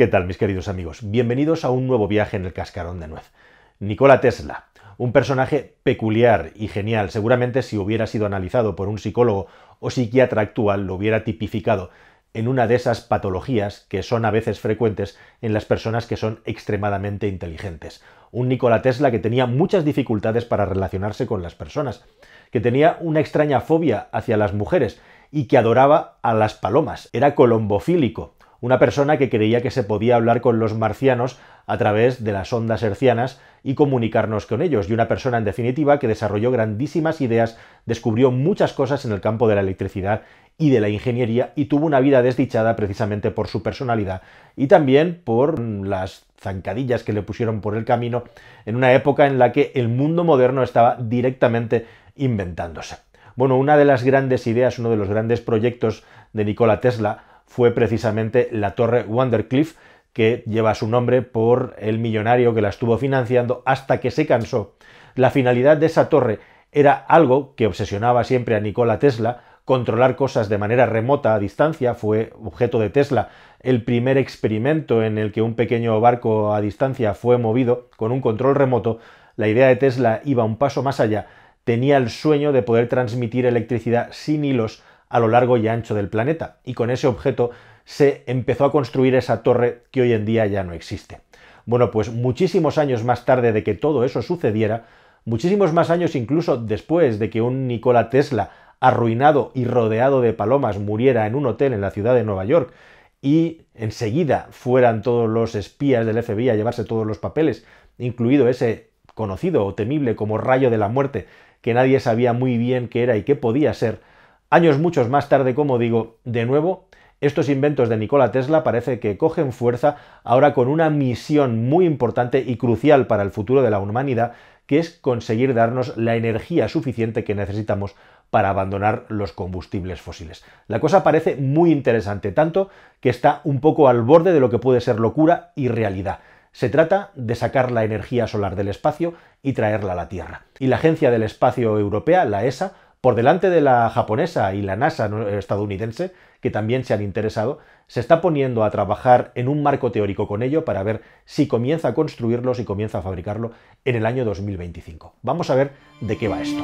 ¿Qué tal, mis queridos amigos? Bienvenidos a un nuevo viaje en el cascarón de nuez. Nikola Tesla, un personaje peculiar y genial, seguramente si hubiera sido analizado por un psicólogo o psiquiatra actual lo hubiera tipificado en una de esas patologías que son a veces frecuentes en las personas que son extremadamente inteligentes. Un Nikola Tesla que tenía muchas dificultades para relacionarse con las personas, que tenía una extraña fobia hacia las mujeres y que adoraba a las palomas, era colombofílico, una persona que creía que se podía hablar con los marcianos a través de las ondas hercianas y comunicarnos con ellos, y una persona en definitiva que desarrolló grandísimas ideas, descubrió muchas cosas en el campo de la electricidad y de la ingeniería y tuvo una vida desdichada precisamente por su personalidad y también por las zancadillas que le pusieron por el camino en una época en la que el mundo moderno estaba directamente inventándose. Bueno, una de las grandes ideas, uno de los grandes proyectos de Nikola Tesla fue precisamente la torre Wandercliff, que lleva su nombre por el millonario que la estuvo financiando hasta que se cansó. La finalidad de esa torre era algo que obsesionaba siempre a Nikola Tesla, controlar cosas de manera remota a distancia, fue objeto de Tesla el primer experimento en el que un pequeño barco a distancia fue movido con un control remoto, la idea de Tesla iba un paso más allá, tenía el sueño de poder transmitir electricidad sin hilos a lo largo y ancho del planeta, y con ese objeto se empezó a construir esa torre que hoy en día ya no existe. Bueno, pues muchísimos años más tarde de que todo eso sucediera, muchísimos más años incluso después de que un Nikola Tesla arruinado y rodeado de palomas muriera en un hotel en la ciudad de Nueva York y enseguida fueran todos los espías del FBI a llevarse todos los papeles, incluido ese conocido o temible como rayo de la muerte que nadie sabía muy bien qué era y qué podía ser, Años muchos más tarde, como digo, de nuevo, estos inventos de Nikola Tesla parece que cogen fuerza ahora con una misión muy importante y crucial para el futuro de la humanidad, que es conseguir darnos la energía suficiente que necesitamos para abandonar los combustibles fósiles. La cosa parece muy interesante, tanto que está un poco al borde de lo que puede ser locura y realidad. Se trata de sacar la energía solar del espacio y traerla a la Tierra. Y la Agencia del Espacio Europea, la ESA, por delante de la japonesa y la NASA estadounidense, que también se han interesado, se está poniendo a trabajar en un marco teórico con ello para ver si comienza a construirlo, si comienza a fabricarlo en el año 2025. Vamos a ver de qué va esto.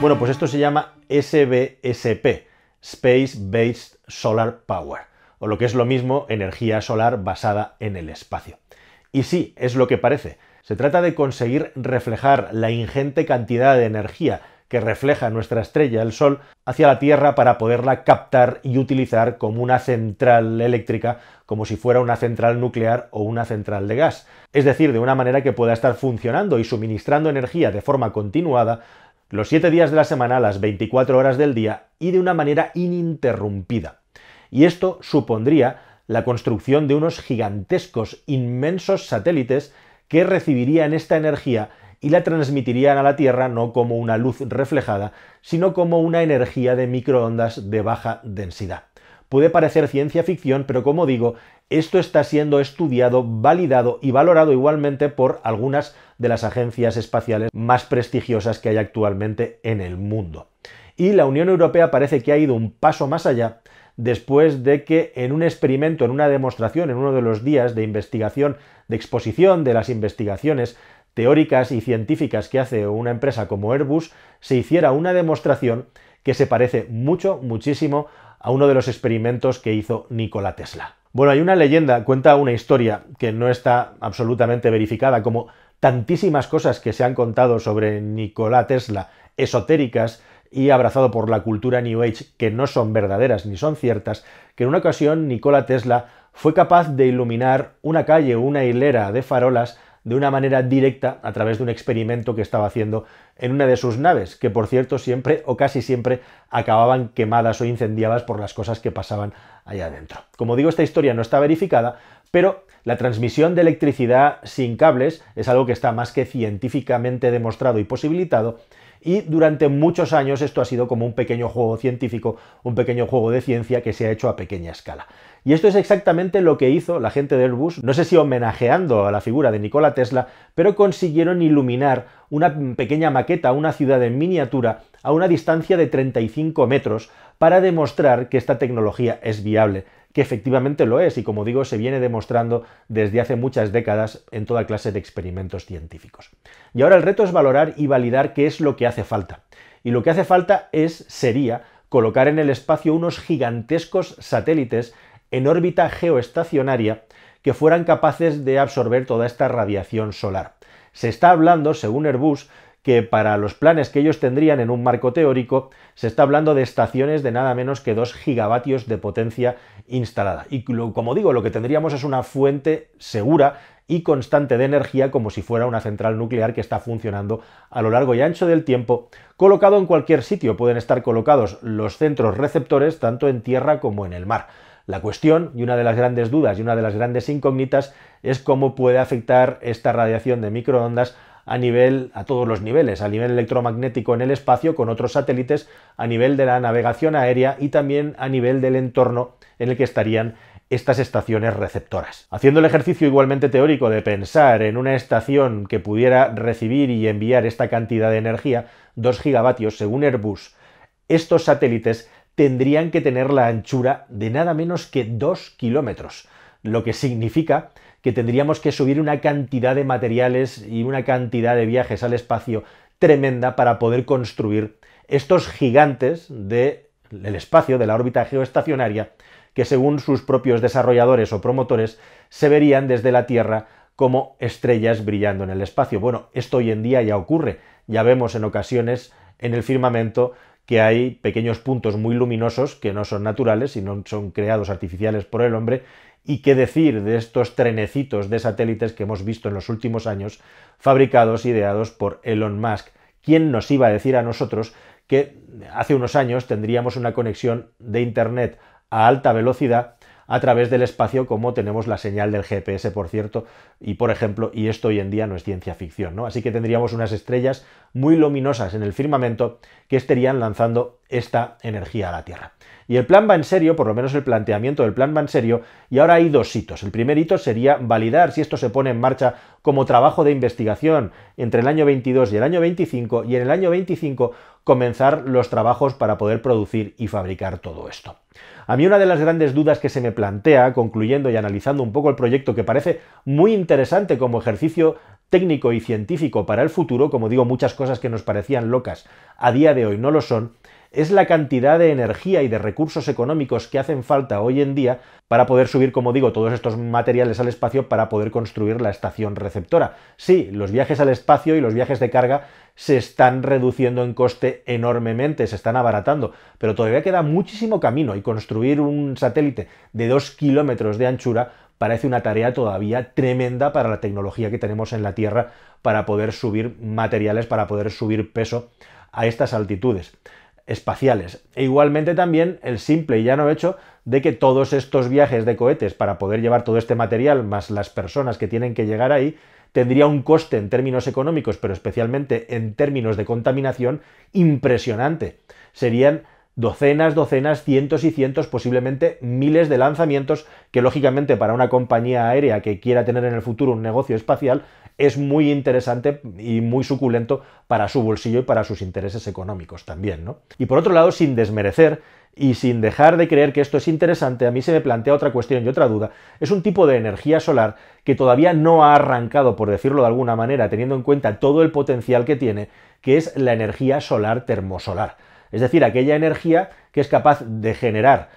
Bueno, pues esto se llama SBSP, Space Based Solar Power o lo que es lo mismo, energía solar basada en el espacio. Y sí, es lo que parece. Se trata de conseguir reflejar la ingente cantidad de energía que refleja nuestra estrella, el Sol, hacia la Tierra para poderla captar y utilizar como una central eléctrica, como si fuera una central nuclear o una central de gas. Es decir, de una manera que pueda estar funcionando y suministrando energía de forma continuada los siete días de la semana, las 24 horas del día y de una manera ininterrumpida y esto supondría la construcción de unos gigantescos, inmensos satélites que recibirían esta energía y la transmitirían a la Tierra no como una luz reflejada, sino como una energía de microondas de baja densidad. Puede parecer ciencia ficción, pero como digo, esto está siendo estudiado, validado y valorado igualmente por algunas de las agencias espaciales más prestigiosas que hay actualmente en el mundo. Y la Unión Europea parece que ha ido un paso más allá después de que en un experimento, en una demostración, en uno de los días de investigación, de exposición de las investigaciones teóricas y científicas que hace una empresa como Airbus, se hiciera una demostración que se parece mucho, muchísimo a uno de los experimentos que hizo Nikola Tesla. Bueno, hay una leyenda, cuenta una historia que no está absolutamente verificada, como tantísimas cosas que se han contado sobre Nikola Tesla, esotéricas, y abrazado por la cultura New Age que no son verdaderas ni son ciertas, que en una ocasión Nikola Tesla fue capaz de iluminar una calle o una hilera de farolas de una manera directa a través de un experimento que estaba haciendo en una de sus naves, que por cierto siempre o casi siempre acababan quemadas o incendiadas por las cosas que pasaban allá adentro. Como digo, esta historia no está verificada, pero la transmisión de electricidad sin cables es algo que está más que científicamente demostrado y posibilitado, y durante muchos años esto ha sido como un pequeño juego científico, un pequeño juego de ciencia que se ha hecho a pequeña escala. Y esto es exactamente lo que hizo la gente de Airbus, no sé si homenajeando a la figura de Nikola Tesla, pero consiguieron iluminar una pequeña maqueta, una ciudad en miniatura, a una distancia de 35 metros, para demostrar que esta tecnología es viable que efectivamente lo es y como digo se viene demostrando desde hace muchas décadas en toda clase de experimentos científicos. Y ahora el reto es valorar y validar qué es lo que hace falta. Y lo que hace falta es, sería, colocar en el espacio unos gigantescos satélites en órbita geoestacionaria que fueran capaces de absorber toda esta radiación solar. Se está hablando, según Airbus, que para los planes que ellos tendrían en un marco teórico, se está hablando de estaciones de nada menos que 2 gigavatios de potencia instalada. Y como digo, lo que tendríamos es una fuente segura y constante de energía como si fuera una central nuclear que está funcionando a lo largo y ancho del tiempo, colocado en cualquier sitio. Pueden estar colocados los centros receptores tanto en tierra como en el mar. La cuestión, y una de las grandes dudas y una de las grandes incógnitas, es cómo puede afectar esta radiación de microondas a nivel, a todos los niveles, a nivel electromagnético en el espacio con otros satélites, a nivel de la navegación aérea y también a nivel del entorno en el que estarían estas estaciones receptoras. Haciendo el ejercicio igualmente teórico de pensar en una estación que pudiera recibir y enviar esta cantidad de energía, 2 gigavatios según Airbus, estos satélites tendrían que tener la anchura de nada menos que 2 kilómetros lo que significa que tendríamos que subir una cantidad de materiales y una cantidad de viajes al espacio tremenda para poder construir estos gigantes del espacio, de la órbita geoestacionaria, que según sus propios desarrolladores o promotores se verían desde la Tierra como estrellas brillando en el espacio. Bueno, esto hoy en día ya ocurre. Ya vemos en ocasiones en el firmamento que hay pequeños puntos muy luminosos que no son naturales, sino son creados artificiales por el hombre, y qué decir de estos trenecitos de satélites que hemos visto en los últimos años, fabricados, ideados por Elon Musk. ¿Quién nos iba a decir a nosotros que hace unos años tendríamos una conexión de Internet a alta velocidad a través del espacio como tenemos la señal del GPS, por cierto, y por ejemplo, y esto hoy en día no es ciencia ficción, ¿no? Así que tendríamos unas estrellas muy luminosas en el firmamento que estarían lanzando esta energía a la Tierra. Y el plan va en serio, por lo menos el planteamiento del plan va en serio, y ahora hay dos hitos. El primer hito sería validar si esto se pone en marcha como trabajo de investigación entre el año 22 y el año 25, y en el año 25 comenzar los trabajos para poder producir y fabricar todo esto. A mí una de las grandes dudas que se me plantea, concluyendo y analizando un poco el proyecto que parece muy interesante como ejercicio técnico y científico para el futuro, como digo, muchas cosas que nos parecían locas a día de hoy no lo son, es la cantidad de energía y de recursos económicos que hacen falta hoy en día para poder subir, como digo, todos estos materiales al espacio para poder construir la estación receptora. Sí, los viajes al espacio y los viajes de carga se están reduciendo en coste enormemente, se están abaratando, pero todavía queda muchísimo camino y construir un satélite de 2 kilómetros de anchura parece una tarea todavía tremenda para la tecnología que tenemos en la Tierra para poder subir materiales, para poder subir peso a estas altitudes espaciales. E igualmente también el simple y llano hecho de que todos estos viajes de cohetes para poder llevar todo este material, más las personas que tienen que llegar ahí, tendría un coste en términos económicos, pero especialmente en términos de contaminación, impresionante. Serían docenas, docenas, cientos y cientos, posiblemente miles de lanzamientos que lógicamente para una compañía aérea que quiera tener en el futuro un negocio espacial es muy interesante y muy suculento para su bolsillo y para sus intereses económicos también, ¿no? Y por otro lado, sin desmerecer y sin dejar de creer que esto es interesante, a mí se me plantea otra cuestión y otra duda. Es un tipo de energía solar que todavía no ha arrancado, por decirlo de alguna manera, teniendo en cuenta todo el potencial que tiene, que es la energía solar termosolar. Es decir, aquella energía que es capaz de generar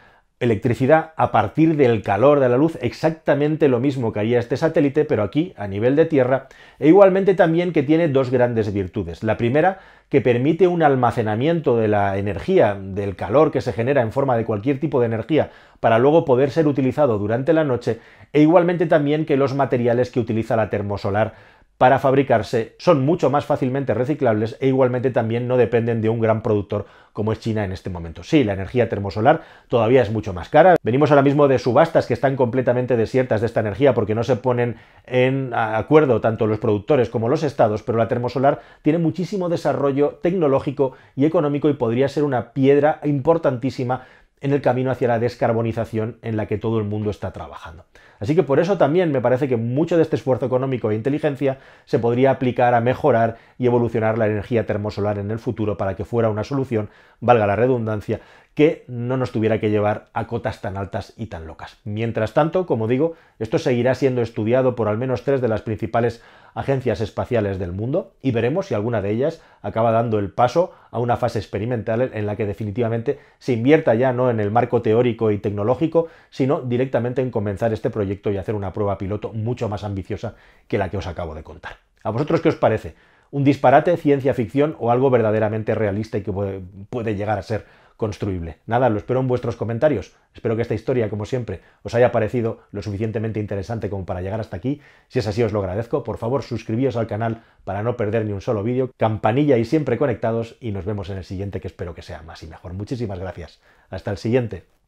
electricidad a partir del calor de la luz, exactamente lo mismo que haría este satélite, pero aquí a nivel de Tierra, e igualmente también que tiene dos grandes virtudes. La primera, que permite un almacenamiento de la energía, del calor que se genera en forma de cualquier tipo de energía, para luego poder ser utilizado durante la noche, e igualmente también que los materiales que utiliza la termosolar para fabricarse, son mucho más fácilmente reciclables e igualmente también no dependen de un gran productor como es China en este momento. Sí, la energía termosolar todavía es mucho más cara. Venimos ahora mismo de subastas que están completamente desiertas de esta energía porque no se ponen en acuerdo tanto los productores como los estados, pero la termosolar tiene muchísimo desarrollo tecnológico y económico y podría ser una piedra importantísima en el camino hacia la descarbonización en la que todo el mundo está trabajando. Así que por eso también me parece que mucho de este esfuerzo económico e inteligencia se podría aplicar a mejorar y evolucionar la energía termosolar en el futuro para que fuera una solución, valga la redundancia, que no nos tuviera que llevar a cotas tan altas y tan locas. Mientras tanto, como digo, esto seguirá siendo estudiado por al menos tres de las principales agencias espaciales del mundo y veremos si alguna de ellas acaba dando el paso a una fase experimental en la que definitivamente se invierta ya no en el marco teórico y tecnológico, sino directamente en comenzar este proyecto y hacer una prueba piloto mucho más ambiciosa que la que os acabo de contar. ¿A vosotros qué os parece? un disparate, ciencia ficción o algo verdaderamente realista y que puede llegar a ser construible. Nada, lo espero en vuestros comentarios. Espero que esta historia, como siempre, os haya parecido lo suficientemente interesante como para llegar hasta aquí. Si es así, os lo agradezco. Por favor, suscribíos al canal para no perder ni un solo vídeo. Campanilla y siempre conectados y nos vemos en el siguiente que espero que sea más y mejor. Muchísimas gracias. Hasta el siguiente.